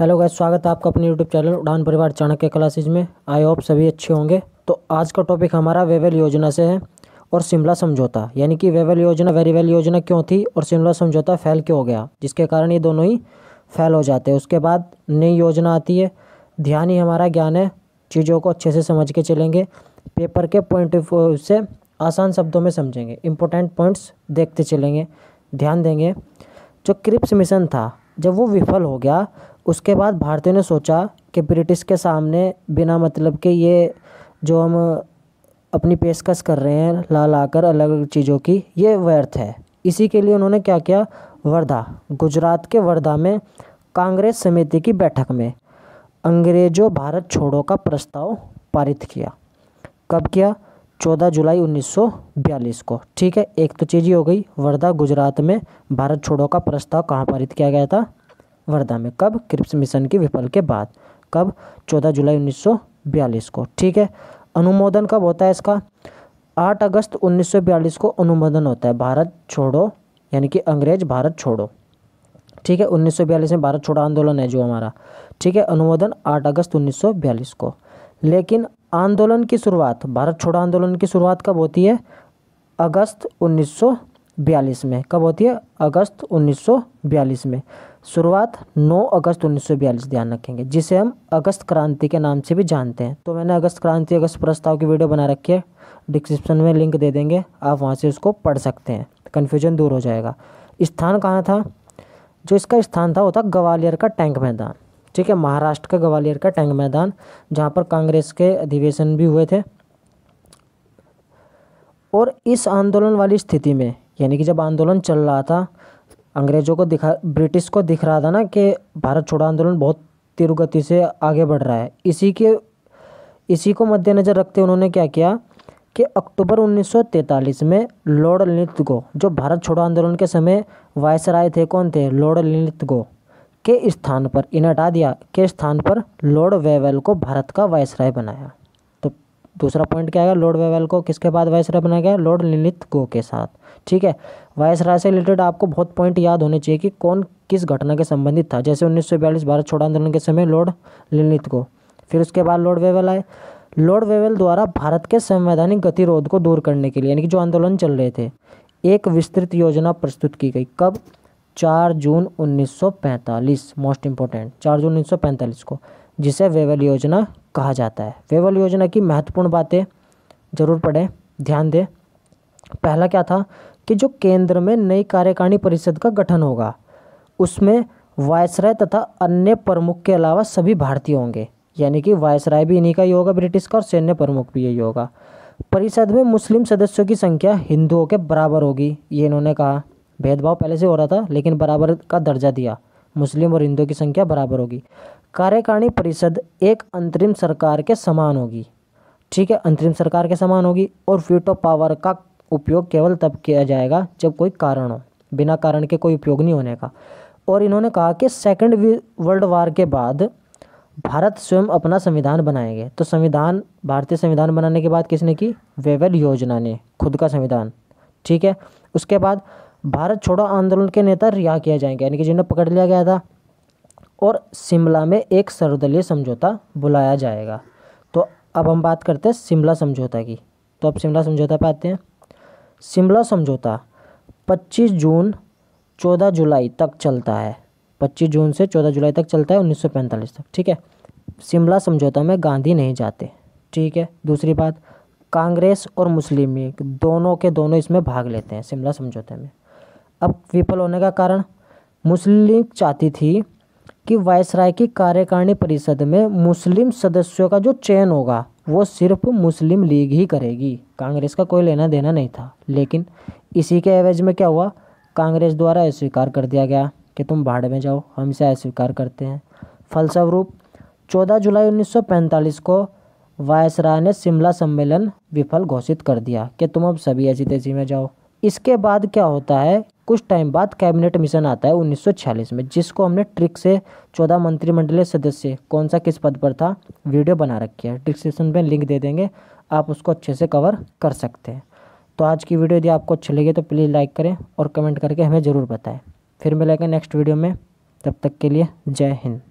hello guys स्वागत है आपका अपने यूट्यूब चैनल उड़ान परिवार चाणक्य क्लासेज में आई होप सभी अच्छे होंगे तो आज का टॉपिक हमारा वेवेल योजना से है और शिमला समझौता यानी कि वेवेल योजना वेरीवेल योजना क्यों थी और शिमला समझौता फैल क्यों हो गया जिसके कारण ये दोनों ही फैल हो जाते हैं उसके बाद नई योजना आती है ध्यान ही हमारा ज्ञान है चीज़ों को अच्छे से समझ के चलेंगे पेपर के पॉइंट ऑफ व्यू से आसान शब्दों में समझेंगे इंपॉर्टेंट पॉइंट्स देखते चलेंगे ध्यान देंगे जो क्रिप्स मिशन था जब वो विफल हो गया उसके बाद भारतीयों ने सोचा कि ब्रिटिश के सामने बिना मतलब के ये जो हम अपनी पेशकश कर रहे हैं ला ला कर अलग अलग चीज़ों की ये व्यर्थ है इसी के लिए उन्होंने क्या किया वर्धा गुजरात के वर्धा में कांग्रेस समिति की बैठक में अंग्रेजों भारत छोड़ो का प्रस्ताव पारित किया कब किया 14 जुलाई 1942 को ठीक है एक तो चीज़ ही हो गई वर्धा गुजरात में भारत छोड़ो का प्रस्ताव कहाँ पारित किया गया था वर्धा में कब क्रिप्स मिशन की विफल के बाद कब 14 जुलाई 1942 को ठीक है अनुमोदन कब होता है इसका 8 अगस्त 1942 को अनुमोदन होता है भारत छोड़ो यानी कि अंग्रेज भारत छोड़ो ठीक है 1942 में भारत छोड़ो आंदोलन है जो हमारा ठीक है अनुमोदन 8 अगस्त 1942 को लेकिन आंदोलन की शुरुआत भारत छोड़ो आंदोलन की शुरुआत कब होती है अगस्त 1942 1942 में कब होती है अगस्त 1942 में शुरुआत 9 अगस्त 1942 ध्यान रखेंगे जिसे हम अगस्त क्रांति के नाम से भी जानते हैं तो मैंने अगस्त क्रांति अगस्त प्रस्ताव की वीडियो बना रखी है डिस्क्रिप्शन में लिंक दे देंगे आप वहाँ से उसको पढ़ सकते हैं कन्फ्यूजन दूर हो जाएगा स्थान कहाँ था जो इसका स्थान था वो था ग्वालियर का टैंक मैदान ठीक है महाराष्ट्र का ग्वालियर का टैंक मैदान जहाँ पर कांग्रेस के अधिवेशन भी हुए थे और इस आंदोलन वाली स्थिति में यानी कि जब आंदोलन चल रहा था अंग्रेज़ों को दिखा ब्रिटिश को दिख रहा था ना कि भारत छोड़ो आंदोलन बहुत तीव्र गति से आगे बढ़ रहा है इसी के इसी को मद्देनज़र रखते उन्होंने क्या किया कि अक्टूबर 1943 में लॉर्ड लिथगो जो भारत छोड़ो आंदोलन के समय वायसराय थे कौन थे लॉर्ड लिथगो के स्थान पर इन्हें हटा दिया के स्थान पर लॉर्ड वेवेल को भारत का वायसराय बनाया दूसरा पॉइंट क्या आएगा लॉर्ड वेवेल को किसके बाद राय बनाया गया लॉर्ड ललित गो के साथ ठीक है राय से रिलेटेड आपको बहुत पॉइंट याद होने चाहिए कि कौन किस घटना के संबंधित था जैसे उन्नीस भारत छोड़ आंदोलन के समय लॉर्ड ललित को फिर उसके बाद लॉर्ड वेवेल आए लॉर्ड वेवेल द्वारा भारत के संवैधानिक गतिरोध को दूर करने के लिए यानी कि जो आंदोलन चल रहे थे एक विस्तृत योजना प्रस्तुत की गई कब चार जून 1945 मोस्ट इम्पोर्टेंट चार जून 1945 को जिसे वेवेल योजना कहा जाता है वेवल योजना की महत्वपूर्ण बातें जरूर पढ़ें ध्यान दें पहला क्या था कि जो केंद्र में नई कार्यकारिणी परिषद का गठन होगा उसमें वायसराय तथा अन्य प्रमुख के अलावा सभी भारतीय होंगे यानी कि वायसराय भी इन्हीं का ही होगा ब्रिटिश का और सैन्य प्रमुख भी यही होगा परिषद में मुस्लिम सदस्यों की संख्या हिंदुओं के बराबर होगी ये इन्होंने कहा भेदभाव पहले से हो रहा था लेकिन बराबर का दर्जा दिया मुस्लिम और हिंदू की संख्या बराबर होगी कार्यकारिणी परिषद एक अंतरिम सरकार के समान होगी ठीक है अंतरिम सरकार के समान होगी और फ्यूटो पावर का उपयोग केवल तब किया जाएगा जब कोई कारण हो बिना कारण के कोई उपयोग नहीं होने का और इन्होंने कहा कि सेकेंड वर्ल्ड वार के बाद भारत स्वयं अपना संविधान बनाएंगे तो संविधान भारतीय संविधान बनाने के बाद किसने की वेवेल योजना ने खुद का संविधान ठीक है उसके बाद भारत छोड़ो आंदोलन के नेता रिहा किया जाएंगे यानी कि जिन्हें पकड़ लिया गया था और शिमला में एक सर्वदलीय समझौता बुलाया जाएगा तो अब हम बात करते हैं शिमला समझौता की तो अब शिमला समझौता पे आते हैं शिमला समझौता 25 जून 14 जुलाई तक चलता है 25 जून से 14 जुलाई तक चलता है 1945 तक ठीक है शिमला समझौता में गांधी नहीं जाते ठीक है दूसरी बात कांग्रेस और मुस्लिम लीग दोनों के दोनों इसमें भाग लेते हैं शिमला समझौते में अब विफल होने का कारण मुस्लिम लीग चाहती थी कि वायसराय की कार्यकारिणी परिषद में मुस्लिम सदस्यों का जो चयन होगा वो सिर्फ मुस्लिम लीग ही करेगी कांग्रेस का कोई लेना देना नहीं था लेकिन इसी के एवज में क्या हुआ कांग्रेस द्वारा अस्वीकार कर दिया गया कि तुम भाड़ में जाओ हम इसे अस्वीकार करते हैं फलस्वरूप 14 जुलाई 1945 को वायसराय ने शिमला सम्मेलन विफल घोषित कर दिया कि तुम अब सभी ऐसी तेजी में जाओ इसके बाद क्या होता है कुछ टाइम बाद कैबिनेट मिशन आता है 1946 में जिसको हमने ट्रिक से चौदह मंत्रिमंडलीय सदस्य कौन सा किस पद पर था वीडियो बना रखी है डिस्क्रिप्शन में लिंक दे देंगे आप उसको अच्छे से कवर कर सकते हैं तो आज की वीडियो यदि आपको अच्छी लगी तो प्लीज़ लाइक करें और कमेंट करके हमें ज़रूर बताएं फिर मिलेगा नेक्स्ट वीडियो में तब तक के लिए जय हिंद